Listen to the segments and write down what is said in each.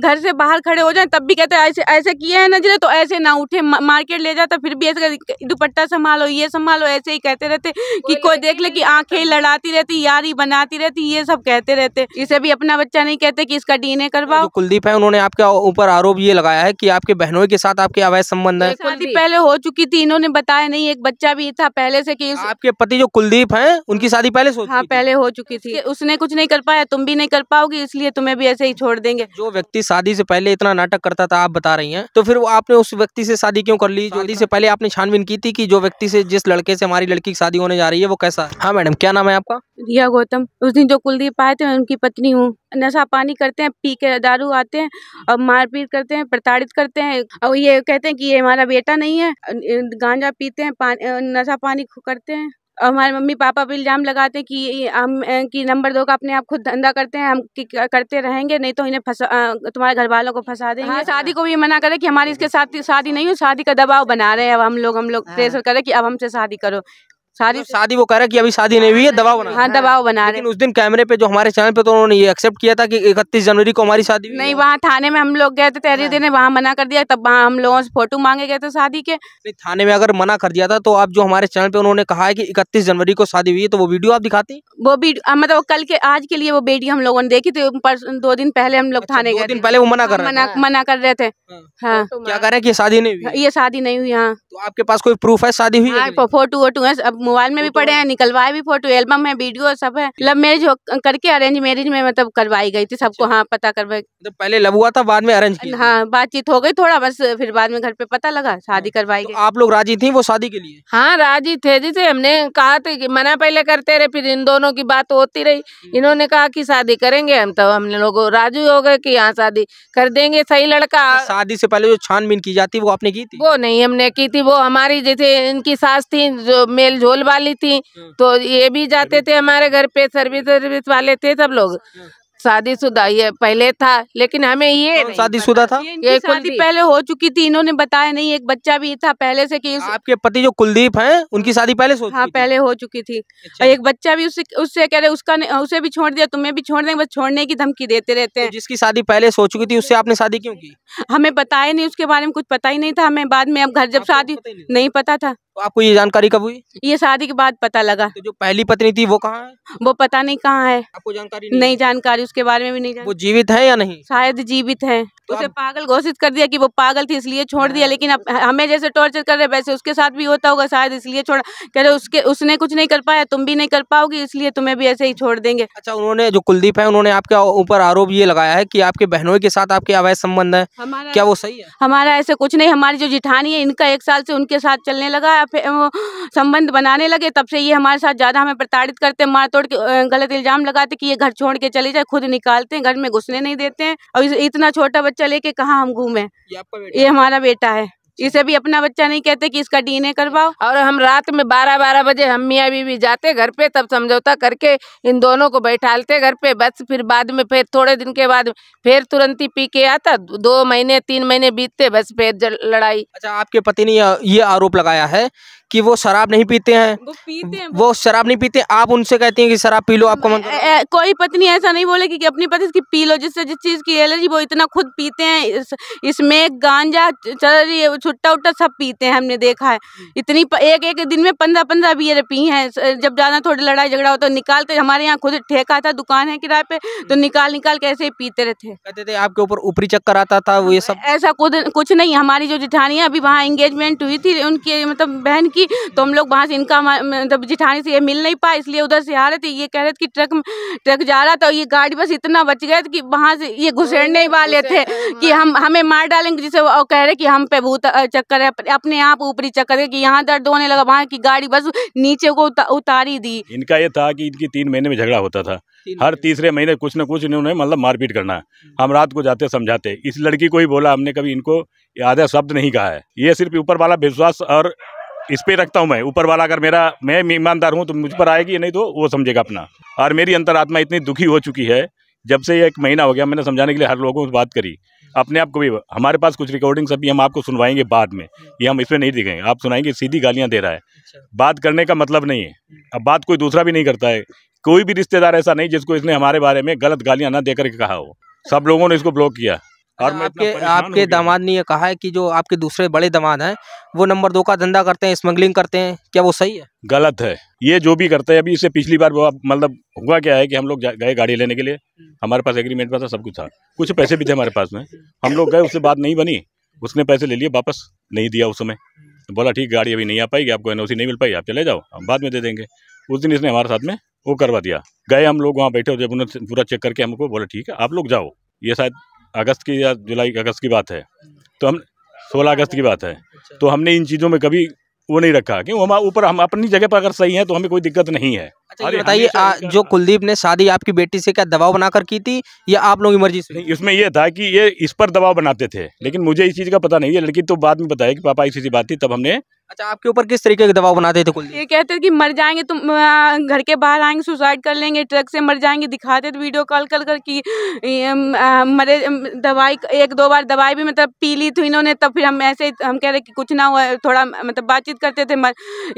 घर से बाहर खड़े हो जाए तब भी कहते हैं ऐसे ऐसे किए हैं नजरे तो ऐसे ना उठे मार्केट ले जाता फिर भी ऐसे दुपट्टा संभालो ये संभालो ऐसे ही कहते रहते कि कोई देख ले कि आंखें मतलब लड़ाती रहती यारी बनाती रहती ये सब कहते रहते इसे भी अपना बच्चा नहीं कहते कि इसका डीएनए करवाओ तो कुलदीप है उन्होंने आपके ऊपर आरोप ये लगाया है की आपके बहनों के साथ आपके अवैध संबंध है कुलदीप पहले हो चुकी थी इन्होंने बताया नहीं एक बच्चा भी था पहले से की आपके पति जो कुलदीप है उनकी शादी पहले हाँ पहले हो चुकी थी उसने कुछ नहीं कर पाया तुम भी नहीं कर पाओगे इसलिए तुम्हें भी ऐसे ही छोड़ देंगे जो व्यक्ति की शादी से पहले इतना नाटक करता था आप बता रही हैं तो फिर वो आपने उस व्यक्ति से शादी क्यों कर ली शादी से पहले आपने छानबीन की थी कि जो व्यक्ति से जिस लड़के से हमारी लड़की की शादी होने जा रही है वो कैसा हाँ मैडम क्या नाम है आपका रिया गौतम उस दिन जो कुलदीप आए थे मैं उनकी पत्नी हूँ नशा पानी करते हैं पी के दारू आते हैं और मारपीट करते हैं प्रताड़ित करते हैं और ये कहते हैं कि ये हमारा बेटा नहीं है गांजा पीते हैं पान, नशा पानी करते हैं हमारे मम्मी पापा भी इल्ज़ाम लगाते हैं कि हम कि नंबर दो का अपने आप खुद धंधा करते हैं हम करते रहेंगे नहीं तो इन्हें फंसा तुम्हारे घर वालों को फंसा देंगे हाँ, हाँ, शादी को भी मना करे कि हमारी इसके साथ शादी नहीं हो शादी का दबाव बना रहे हैं अब हम लोग हम लोग हाँ। प्रेशर करे कि अब हमसे शादी करो सारी मतलब शादी वो कह रहा है कि अभी शादी नहीं हुई है दबाव बना हाँ दबाव बना लेकिन उस दिन कैमरे पे जो हमारे चैनल पे तो उन्होंने ये एक्सेप्ट किया था कि इकतीस जनवरी को हमारी शादी नहीं वहाँ थाने में हम लोग गए थे तहरीर तो ने हाँ। वहाँ मना कर दिया तब वहाँ हम लोगों से फोटो मांगे गए थे शादी के थाने में अगर मना कर दिया था तो आप जो हमारे चैनल पे उन्होंने कहा है की इकतीस जनवरी को शादी हुई है तो वो वीडियो आप दिखाती वो मतलब कल के आज के लिए वो बेटी हम लोगों ने देखी थी दो दिन पहले हम लोग अच्छा, थाने गए दिन पहले वो मना कर हाँ, मना कर रहे थे हाँ, हाँ। क्या कह रहे हैं की शादी नहीं हुई ये शादी नहीं हुई यहाँ आपके पास कोई प्रूफ है शादी हुई हाँ, फोटो वोटो है अब मोबाइल में भी तो पड़े हैं निकलवाए भी फोटो एल्बम है वीडियो सब है लव मतलब मैरिज करके अरेंज मैरिज में मतलब करवाई गई थी सबको अच्छा। हाँ पता करवाई तो पहले लव हुआ था बाद में अरेंज हाँ बातचीत हो गई थोड़ा बस फिर बाद में घर पे पता लगा हाँ। शादी करवाई तो गई आप लोग राजी थी वो शादी के लिए हाँ राजी थे जिसे हमने कहा था की मना पहले करते रहे फिर इन दोनों की बात होती रही हम्म। इन्होंने कहा की शादी करेंगे हम तो हमने लोग राजू हो गए की यहाँ शादी कर देंगे सही लड़का तो शादी से पहले जो छानबीन की जाती वो आपने की थी वो नहीं हमने की थी वो वो हमारी जैसे इनकी सास थी जो मेल झोल वाली थी हाँ। तो ये भी जाते थे हमारे घर पे सर्विस सर्विस वाले थे सब लोग हाँ। शादीशुदा ये पहले था लेकिन हमें ये शादीशुदा था ये शादी पहले हो चुकी थी इन्होंने बताया नहीं एक बच्चा भी था पहले से कि आपके पति जो कुलदीप हैं उनकी शादी पहले से हाँ पहले हो चुकी थी और अच्छा। एक बच्चा भी उससे उससे कह रहे उसका उसे भी छोड़ दिया तुम्हें भी छोड़ देंगे बस छोड़ने की धमकी देते रहते तो हैं जिसकी शादी पहले से हो चुकी थी उससे आपने शादी क्यों की हमें बताया नहीं उसके बारे में कुछ पता ही नहीं था हमें बाद में अब घर जब शादी नहीं पता था तो आपको ये जानकारी कब हुई ये शादी के बाद पता लगा तो जो पहली पत्नी थी वो कहाँ वो पता नहीं कहाँ है आपको जानकारी नहीं, नहीं जानकारी उसके बारे में भी नहीं जानते वो जीवित है या नहीं शायद जीवित है तो उसे आप... पागल घोषित कर दिया कि वो पागल थी इसलिए छोड़ दिया हाँ। लेकिन अब हमें जैसे टॉर्चर कर रहे वैसे उसके साथ भी होता होगा शायद इसलिए छोड़ा कह रहे उसके उसने कुछ नहीं कर पाया तुम भी नहीं कर पाओगे इसलिए तुम्हें भी ऐसे ही छोड़ देंगे अच्छा उन्होंने जो कुलदीप है उन्होंने आपके ऊपर आरोप ये लगाया है की आपके बहनों के साथ आपके अवैध संबंध है क्या वो सही है हमारा ऐसे कुछ नहीं हमारी जो जिठानी है इनका एक साल से उनके साथ चलने लगा संबंध बनाने लगे तब से ये हमारे साथ ज्यादा हमें प्रताड़ित करते मार तोड़ के गलत इल्जाम लगाते कि ये घर छोड़ के चले जाए खुद खुद निकालते हैं घर में घुसने नहीं देते हैं और इतना छोटा बच्चा लेके कहा हम घूमे ये हमारा बेटा है अच्छा। इसे भी अपना बच्चा नहीं कहते कि इसका डीएनए करवाओ और हम रात में बारह बारह बजे हम मियाँ भी जाते घर पे तब समझौता करके इन दोनों को बैठालते घर पे बस फिर बाद में फिर थोड़े दिन के बाद फिर तुरंत ही पी के आता दो महीने तीन महीने बीतते बस फिर लड़ाई अच्छा आपके पति ने ये आरोप लगाया है कि वो शराब नहीं पीते हैं वो पीते हैं वो शराब नहीं पीते आप उनसे कहती हैं कि शराब पी लो आपको मन कोई पत्नी ऐसा नहीं बोलेगी कि अपनी पत्नी की पी लो जिससे जिस चीज़ की एलर्जी वो इतना खुद पीते हैं इसमें गांजा चल छुट्टा उट्टा सब पीते हैं हमने देखा है इतनी प, एक एक दिन में पंद्रह पंद्रह बियर पी हैं जब ज़्यादा थोड़ी लड़ाई झगड़ा होता है निकालते हमारे यहाँ खुद ठेका था दुकान है किराए पे तो निकाल निकाल के ही पीते रहते कहते थे आपके ऊपर ऊपरी चक्कर आता था वो ये सब ऐसा कुछ नहीं हमारी जो जिठानी अभी वहाँ एंगेजमेंट हुई थी उनकी मतलब बहन की थी तो हम लोग वहाँ से इनका मतलब जिठानी से ये मिल नहीं पाए इसलिए उधर से आ रहे थे ये कह रहे थे कि ट्रक ट्रक जा रहा था ये गाड़ी बस इतना बच गया था कि वहाँ से ये घुसेड़ने वाले थे कि हम हमें मार डालेंगे जिसे और कह रहे कि हम पे भूत चक्कर है अपने आप ऊपरी चक्कर है कि यहाँ दर्द होने लगा वहाँ की गाड़ी बस नीचे को उतारी दी इनका ये था कि इनकी तीन महीने में झगड़ा होता था हर तीसरे महीने कुछ न कुछ इन्होंने मतलब मारपीट करना है हम्म। हम रात को जाते समझाते इस लड़की को ही बोला हमने कभी इनको आधा शब्द नहीं कहा है ये सिर्फ ऊपर वाला विश्वास और इस पर रखता हूँ मैं ऊपर वाला अगर मेरा मैं ईमानदार हूँ तो मुझ पर आएगी नहीं तो वो समझेगा अपना और मेरी अंतरात्मा इतनी दुखी हो चुकी है जब से एक महीना हो गया मैंने समझाने के लिए हर लोगों से बात करी अपने आप को भी हमारे पास कुछ रिकॉर्डिंग सभी हम आपको सुनवाएंगे बाद में ये हम इसमें नहीं दिखेंगे आप सुनाएंगे सीधी गालियाँ दे रहा है अच्छा। बात करने का मतलब नहीं है अब बात कोई दूसरा भी नहीं करता है कोई भी रिश्तेदार ऐसा नहीं जिसको इसने हमारे बारे में गलत गालियाँ ना देकर के कहा हो सब लोगों ने इसको ब्लॉक किया और मतलब आपके आपके दामाद ने यह कहा है कि जो आपके दूसरे बड़े दामाद हैं वो नंबर दो का धंधा करते हैं स्मगलिंग करते हैं क्या वो सही है गलत है ये जो भी करते हैं अभी इससे पिछली बार वो मतलब हुआ क्या है कि हम लोग गए गाड़ी लेने के लिए हमारे पास एग्रीमेंट में था सब कुछ था कुछ पैसे भी थे हमारे पास में हम लोग गए उससे बात नहीं बनी उसने पैसे ले लिए वापस नहीं दिया उस समय बोला ठीक गाड़ी अभी नहीं आ पाएगी आपको एन नहीं मिल पाएगी आप चले जाओ हम बाद में दे देंगे उस दिन इसने हमारे साथ में वो करवा दिया गए हम लोग वहाँ बैठे जब उन्होंने पूरा चेक करके हमको बोला ठीक है आप लोग जाओ ये शायद अगस्त की या जुलाई अगस्त की बात है तो हम सोलह अगस्त की बात है अच्छा। तो हमने इन चीज़ों में कभी वो नहीं रखा क्यों हम ऊपर हम अपनी जगह पर अगर सही है तो हमें कोई दिक्कत नहीं है अच्छा बताइए जो कुलदीप ने शादी आपकी बेटी से क्या दबाव बनाकर की थी या आप लोग की मर्जी से इसमें यह था कि ये इस पर दबाव बनाते थे लेकिन मुझे इस चीज़ का पता नहीं है लड़की तो बाद में बताया कि पापा चीज़ बात थी तब हमने अच्छा आपके ऊपर किस तरीके के दबाव बनाते थे ये कहते थे कि मर जाएंगे तुम घर के बाहर आएंगे सुसाइड कर लेंगे ट्रक से मर जाएंगे दिखाते थे वीडियो कॉल कर कर कि मरे दवाई एक दो बार दवाई भी मतलब पी ली थी इन्होंने तब फिर हम ऐसे हम कह रहे कि कुछ ना हुआ थोड़ा मतलब बातचीत करते थे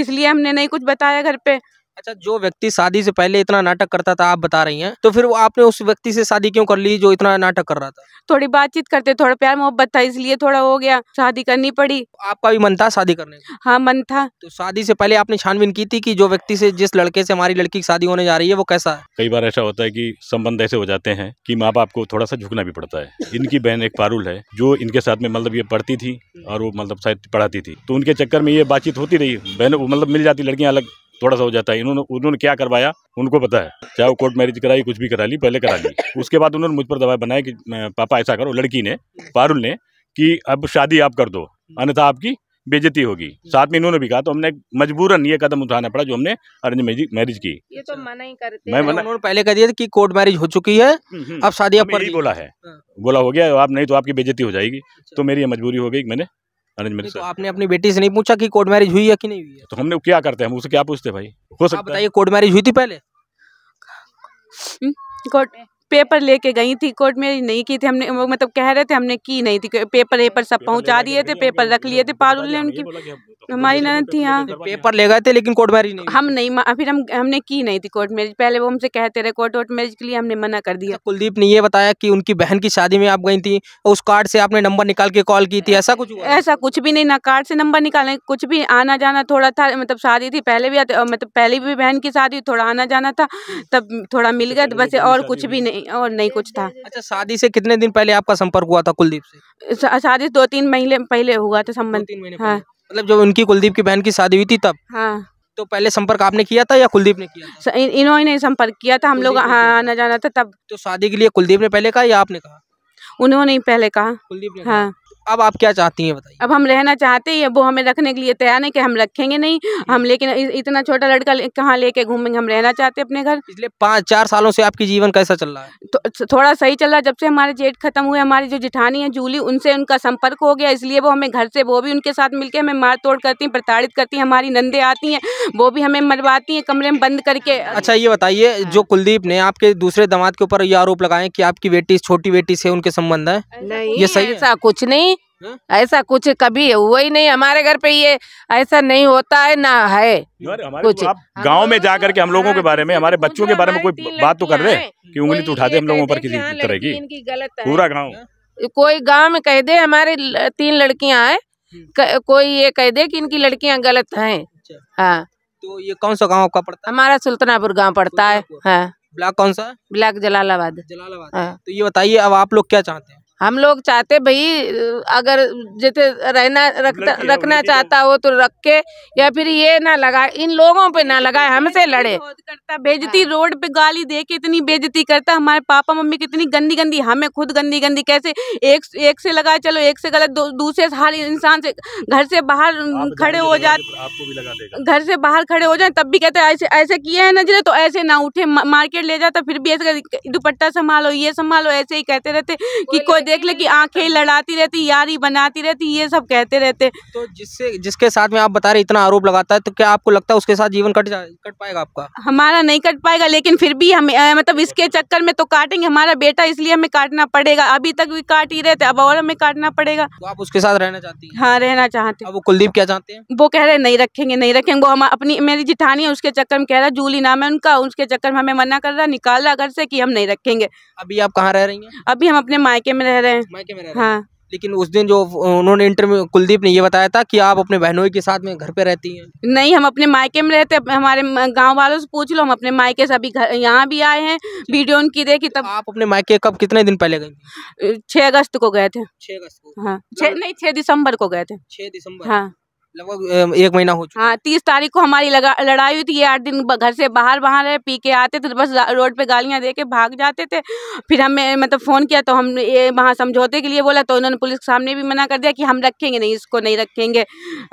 इसलिए हमने नहीं कुछ बताया घर पर अच्छा जो व्यक्ति शादी से पहले इतना नाटक करता था आप बता रही हैं तो फिर वो आपने उस व्यक्ति से शादी क्यों कर ली जो इतना नाटक कर रहा था थोड़ी बातचीत करते थोड़ा प्यार मोहब्बत था इसलिए थोड़ा हो गया शादी करनी पड़ी आपका भी मन था शादी करने का हाँ मन था तो शादी से पहले आपने छानबीन की थी कि जो व्यक्ति से जिस लड़के से हमारी लड़की की शादी होने जा रही है वो कैसा है कई बार ऐसा होता है की संबंध ऐसे हो जाते हैं की माँ बाप को थोड़ा सा झुकना भी पड़ता है इनकी बहन एक पारुल है जो इनके साथ में मतलब ये पढ़ती थी और वो मतलब शायद पढ़ाती थी तो उनके चक्कर में ये बातचीत होती रही बहन मतलब मिल जाती लड़कियाँ अलग थोड़ा सा हो जाता है इन्होंने उन्होंने क्या करवाया उनको पता है चाहे वो कोर्ट मैरिज कराई कुछ भी करा ली पहले करा ली उसके बाद उन्होंने मुझ पर दबाव बनाया कि पापा ऐसा करो लड़की ने पारुल ने कि अब शादी आप कर दो अन्यथा आपकी बेजती होगी साथ में इन्होंने भी कहा तो हमने मजबूरन ये कदम उठाना पड़ा जो हमने अरेंज मैरिज की ये तो मना ही करते मैं मना उन्होंने पहले कह दिया कि कोर्ट मैरिज हो चुकी है हम्म, हम्म। अब शादी आप पर बोला है हाँ। बोला हो गया आप नहीं तो आपकी बेजती हो जाएगी अच्छा। तो मेरी ये मजबूरी हो गई मैंने अरेंजमेंट तो आपने अपनी बेटी से नहीं पूछा कि कोर्ट मैरिज हुई है कि नहीं हुई है तो हमने क्या करते हैं हम उसे क्या पूछते भाई हो सकता है कोर्ट मैरिज हुई थी पहले हम्म, कोर्ट पेपर लेके गई थी कोर्ट में नहीं की थी हमने वो मतलब कह रहे थे हमने की नहीं थी पेपर वेपर सब पहुंचा दिए थे पेपर रख लिए थे पारुल ने उनकी हमारी ननद थी यहाँ पेपर ले गए थे लेकिन कोर्ट मैरिज हम नहीं फिर हम हमने की नहीं थी कोर्ट मैरिज पहले वो हमसे कहते रहे कोर्ट वोट मैरिज के लिए हमने मना कर दिया अच्छा, कुलदीप ने ये बताया कि उनकी बहन की शादी में आप गई थी उस कार्ड से आपने नंबर निकाल के कॉल की थी ऐसा कुछ ऐसा कुछ भी नहीं ना कार्ड से नंबर निकालने कुछ भी आना जाना थोड़ा था मतलब शादी थी पहले भी मतलब पहले भी बहन की शादी थोड़ा आना जाना था हम्म। तब थोड़ा मिल तो गया बस और कुछ भी नहीं नहीं और नहीं कुछ था अच्छा शादी से कितने दिन पहले आपका संपर्क हुआ था कुलदीप से शादी दो तीन महीने पहले हुआ था संबंध तीन महीने हाँ मतलब जब उनकी कुलदीप की बहन की शादी हुई थी तब हाँ तो पहले संपर्क आपने किया था या कुलदीप ने किया इन्होंने संपर्क किया था हम लोग हाँ आना जाना था तब तो शादी के लिए कुलदीप ने पहले कहा या आपने कहा उन्होंने पहले कहा कुलदीप ने हाँ अब आप क्या चाहती हैं बताइए अब हम रहना चाहते हैं वो हमें रखने के लिए तैयार नहीं कि हम रखेंगे नहीं हम लेकिन इतना छोटा लड़का कहाँ लेके घूमेंगे हम रहना चाहते हैं अपने घर पिछले पाँच चार सालों से आपकी जीवन कैसा चल रहा है तो, तो थोड़ा सही चल रहा है जब से हमारे जेठ खत्म हुए हमारी जो जिठानी है जूली उनसे उनका संपर्क हो गया इसलिए वो हमें घर से वो भी उनके साथ मिलकर हमें मार तोड़ करती हैं प्रताड़ित करती हैं हमारी नंदे आती हैं वो भी हमें मरवाती हैं कमरे में बंद करके अच्छा ये बताइए हाँ। जो कुलदीप ने आपके दूसरे दमाद के ऊपर ये आरोप लगाए कि आपकी बेटी छोटी बेटी से उनके संबंध है ये सही ऐसा कुछ नहीं नहीं ऐसा कुछ कभी हुआ ही नहीं हमारे घर पे ये ऐसा नहीं होता है ना है कुछ गांव में जा करके हम लोगों के बारे में हमारे बच्चों के बारे में कोई बात तो कर रहे कि उंगली तो उठा दे हम लोगों पर किसी हाँ, तरह की पूरा गाँव हाँ। कोई गाँव में कह दे हमारे तीन लड़कियाँ है हम्म। कोई ये कह दे कि इनकी लड़कियाँ गलत हैं अच्छा। हाँ तो ये कौन सा गाँव आपका पड़ता है हमारा सुल्तानापुर गाँव पड़ता है ब्लैक हाँ। ब्लॉक कौन सा ब्लॉक जलालाबाद जलालाबाद तो ये बताइए अब आप लोग क्या चाहते हैं हम लोग चाहते भाई अगर जैसे रहना रखता रखना चाहता हो तो रख के या फिर ये ना लगाए इन लोगों पे ना लगाए हमसे लड़े करता बेजती हाँ। रोड पे गाली दे के इतनी बेजती करता हमारे पापा मम्मी कितनी गंदी गंदी हमें खुद गंदी गंदी कैसे एक एक से लगाए चलो एक से गलत दूसरे हर इंसान से घर से बाहर खड़े हो जाए घर से बाहर खड़े हो जाए तब भी कहते ऐसे ऐसे किए हैं नजरे तो ऐसे ना उठे मार्केट ले जाता फिर भी ऐसे दुपट्टा संभालो ये संभालो ऐसे ही कहते रहते कि कोई देख ले कि आंखें लड़ाती रहती यारी बनाती रहती ये सब कहते रहते तो जिससे जिसके साथ में आप बता रहे इतना आरोप लगाता है तो क्या आपको लगता है उसके साथ जीवन कट कट पाएगा आपका हमारा नहीं कट पाएगा लेकिन फिर भी हम मतलब इसके चक्कर में तो काटेंगे हमारा बेटा इसलिए हमें काटना पड़ेगा अभी तक भी काट ही रहते अब और हमें काटना पड़ेगा तो आप उसके साथ रहना चाहती है हाँ रहना चाहते हैं वो कुलदीप क्या चाहते हैं वो कह रहे नहीं रखेंगे नहीं रखेंगे वो हम अपनी मेरी जिठानी है उसके चक्कर में कह रहा जूली नाम है उनका उसके चक्कर में हमें मना कर रहा निकाल रहा घर से की हम नहीं रखेंगे अभी आप कहाँ रह रही है अभी हम अपने मायके में रह रहे हैं में हाँ लेकिन उस दिन जो उन्होंने इंटरव्यू कुलदीप ने ये बताया था कि आप अपने बहनोई के साथ में घर पे रहती हैं नहीं हम अपने मायके में रहते हमारे गांव वालों से पूछ लो हम अपने मायके से अभी यहाँ भी आए हैं अच्छा। वीडियो उनकी देखी तब आप अपने मायके कब कितने दिन पहले गए छह अगस्त को गए थे छह अगस्त को हाँ मतलब छह नहीं छह दिसंबर को गए थे छह दिसंबर हाँ लगभग एक महीना हो चुका हाँ तीस तारीख को हमारी लगा लड़ाई हुई थी ये आठ दिन घर से बाहर बाहर है पी के आते थे तो बस रोड पे गालियाँ दे के भाग जाते थे फिर हमें मतलब फ़ोन किया तो हम ये वहाँ समझौते के लिए बोला तो उन्होंने पुलिस के सामने भी मना कर दिया कि हम रखेंगे नहीं इसको नहीं रखेंगे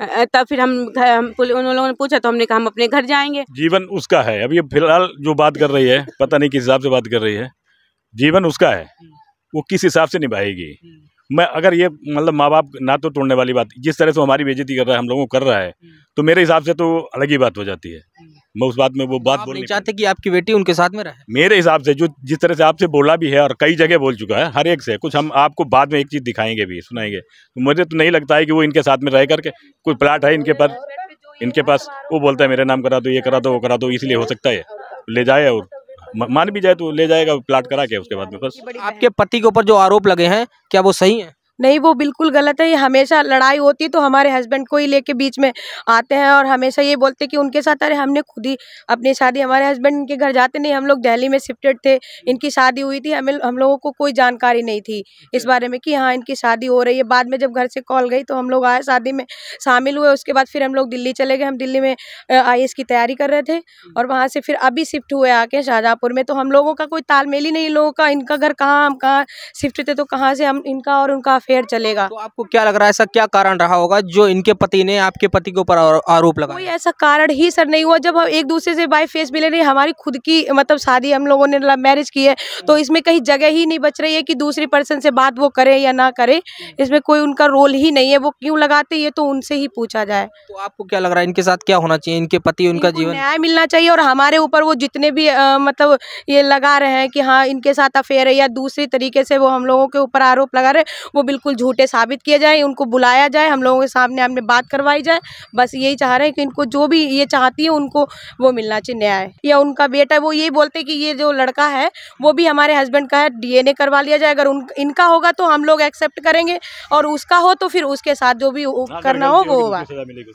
तब फिर हम उन लोगों ने पूछा तो हमने कहा हम अपने घर जाएंगे जीवन उसका है अभी फिलहाल जो बात कर रही है पता नहीं किस हिसाब से बात कर रही है जीवन उसका है हम्म। वो किस हिसाब से निभाएगी हम्म। मैं अगर ये मतलब माँ बाप ना तो तोड़ने वाली बात जिस तरह से हमारी बेजती कर रहा है हम लोगों को कर रहा है हम्म। तो मेरे हिसाब से तो अलग ही बात हो जाती है हम्म। मैं उस बात में वो बात बोलना चाहते कि आपकी बेटी उनके साथ में रहे मेरे हिसाब से जो जिस तरह से आपसे बोला भी है और कई जगह बोल चुका है हर एक से कुछ हम आपको बाद में एक चीज़ दिखाएंगे भी सुनाएंगे तो मुझे तो नहीं लगता है कि वो इनके साथ में रह करके कुछ प्लाट है इनके पास इनके पास वो बोलता है मेरा नाम करा दो ये करा दो वो करा दो इसलिए हो सकता है ले जाए और मान भी जाए तो ले जाएगा प्लाट करा के उसके बाद में बस आपके पति के ऊपर जो आरोप लगे हैं क्या वो सही है नहीं वो बिल्कुल गलत है ये हमेशा लड़ाई होती है तो हमारे हस्बैंड को ही लेके बीच में आते हैं और हमेशा ये बोलते कि उनके साथ अरे हमने खुद ही अपनी शादी हमारे हस्बैंड इनके घर जाते नहीं हम लोग दिल्ली में शिफ्टेड थे इनकी शादी हुई थी हमें हम लोगों को कोई जानकारी नहीं थी इस अच्छा। बारे में कि हाँ इनकी शादी हो रही है बाद में जब घर से कॉल गई तो हम लोग आए शादी में शामिल हुए उसके बाद फिर हम लोग दिल्ली चले गए हम दिल्ली में आई की तैयारी कर रहे थे और वहाँ से फिर अभी शिफ्ट हुए आके शाहजहाँपुर में तो हम लोगों का कोई तालमेल ही नहीं लोगों का इनका घर कहाँ हम कहाँ शिफ्ट थे तो कहाँ से हम इनका और उनका अफेयर चलेगा तो आपको क्या लग रहा है ऐसा क्या कारण रहा होगा जो इनके पति ने आपके पति के ऊपर आरोप लगा कोई ऐसा कारण ही सर नहीं हुआ जब हम एक दूसरे से बाई फेस मिले नहीं हमारी खुद की मतलब शादी हम लोगों ने मतलब मैरिज की है हम्म। तो इसमें कहीं जगह ही नहीं बच रही है कि दूसरी पर्सन से बात वो करे या ना करे हम्म। इसमें कोई उनका रोल ही नहीं है वो क्यों लगाते ये तो उनसे ही पूछा जाए तो आपको क्या लग रहा है इनके साथ क्या होना चाहिए इनके पति उनका जीवन न्याय मिलना चाहिए और हमारे ऊपर वो जितने भी मतलब ये लगा रहे हैं कि हाँ इनके साथ अफेयर है या दूसरी तरीके से वो हम लोगों के ऊपर आरोप लगा रहे वो बिल्कुल बिल्कुल झूठे साबित किए जाए उनको बुलाया जाए हम लोगों के सामने हमने बात करवाई जाए बस यही चाह रहे हैं कि इनको जो भी ये चाहती है उनको वो मिलना चाहिए न्याय या उनका बेटा वो यही बोलते कि ये जो लड़का है वो भी हमारे हस्बैंड का है डी करवा लिया जाए अगर उन इनका होगा तो हम लोग एक्सेप्ट करेंगे और उसका हो तो फिर उसके साथ जो भी हाँ, करना हो वो होगा